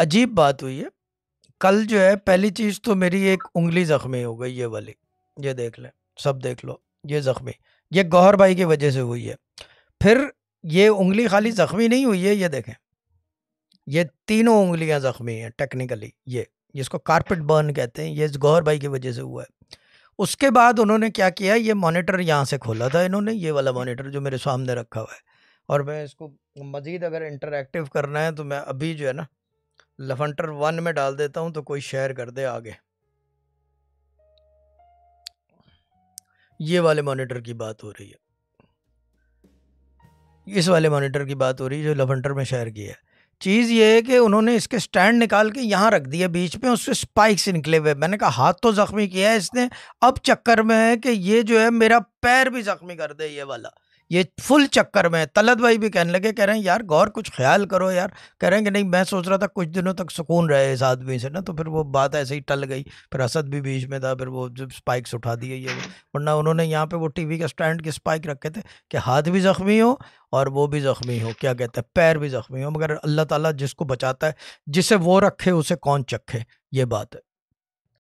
अजीब बात हुई है कल जो है पहली चीज़ तो मेरी एक उंगली ज़ख्मी हो गई ये वाली ये देख लें सब देख लो ये ज़ख्मी ये गौहर भाई की वजह से हुई है फिर ये उंगली खाली ज़ख्मी नहीं हुई है ये देखें ये तीनों उंगलियां ज़ख्मी हैं टेक्निकली ये जिसको कारपेट बर्न कहते हैं ये गौहर भाई की वजह से हुआ है उसके बाद उन्होंने क्या किया ये मॉनिटर यहाँ से खोला था इन्होंने ये वाला मॉनिटर जो मेरे सामने रखा हुआ है और मैं इसको मज़ीद अगर इंटरेक्टिव करना है तो मैं अभी जो है ना लफंटर वन में डाल देता हूँ तो कोई शेयर कर दे आगे ये वाले मॉनिटर की बात हो रही है इस वाले मॉनिटर की बात हो रही है जो लफंटर में शेयर किया है चीज़ ये है कि उन्होंने इसके स्टैंड निकाल के यहाँ रख दिया बीच में उससे स्पाइक्स निकले हुए मैंने कहा हाथ तो ज़ख्मी किया है इसने अब चक्कर में है कि ये जो है मेरा पैर भी ज़ख्मी कर दे ये वाला ये फुल चक्कर में तलत भाई भी कहने लगे कह रहे हैं यार गौर कुछ ख्याल करो यार कह रहे हैं कि नहीं मैं सोच रहा था कुछ दिनों तक सुकून रहे इस आदमी से ना तो फिर वो बात ऐसे ही टल गई फिर असद भी बीच में था फिर वो जब स्पाइक्स उठा दिए ये वरना उन्होंने यहाँ पे वो टीवी के स्टैंड के स्पाइक रखे थे कि हाथ भी जख्मी हो और वो भी ज़ख्मी हो क्या कहते हैं पैर भी ज़ख्मी हो मगर अल्लाह ताली जिसको बचाता है जिसे वो रखे उसे कौन चखे ये बात है